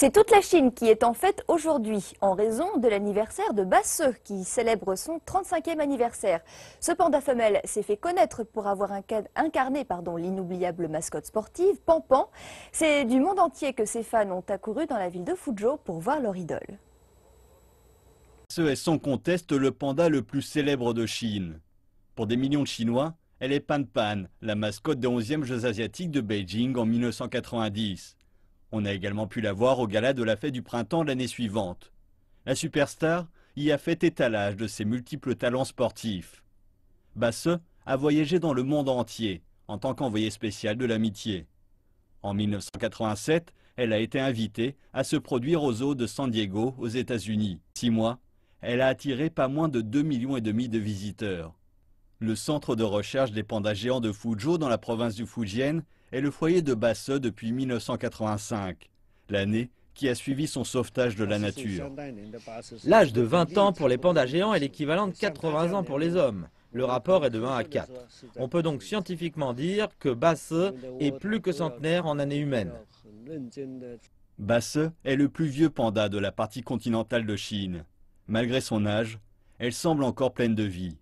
C'est toute la Chine qui est en fête aujourd'hui en raison de l'anniversaire de Basse qui célèbre son 35e anniversaire. Ce panda femelle s'est fait connaître pour avoir incarné l'inoubliable mascotte sportive Pampan. C'est du monde entier que ses fans ont accouru dans la ville de Fuzhou pour voir leur idole. Ce est sans conteste le panda le plus célèbre de Chine. Pour des millions de Chinois, elle est Pan Pan, la mascotte des 11e Jeux asiatiques de Beijing en 1990. On a également pu la voir au gala de la fête du printemps l'année suivante. La superstar y a fait étalage de ses multiples talents sportifs. Basse a voyagé dans le monde entier en tant qu'envoyée spéciale de l'amitié. En 1987, elle a été invitée à se produire aux eaux de San Diego aux États-Unis. Six mois, elle a attiré pas moins de 2,5 millions de visiteurs. Le centre de recherche des pandas géants de Fuzhou dans la province du Fujian est le foyer de Basse depuis 1985, l'année qui a suivi son sauvetage de la ah, nature. L'âge de 20 ans pour les pandas géants est l'équivalent de 80 ans pour les hommes. Le rapport est de 1 à 4. On peut donc scientifiquement dire que Basse est plus que centenaire en année humaine. Basse est le plus vieux panda de la partie continentale de Chine. Malgré son âge, elle semble encore pleine de vie.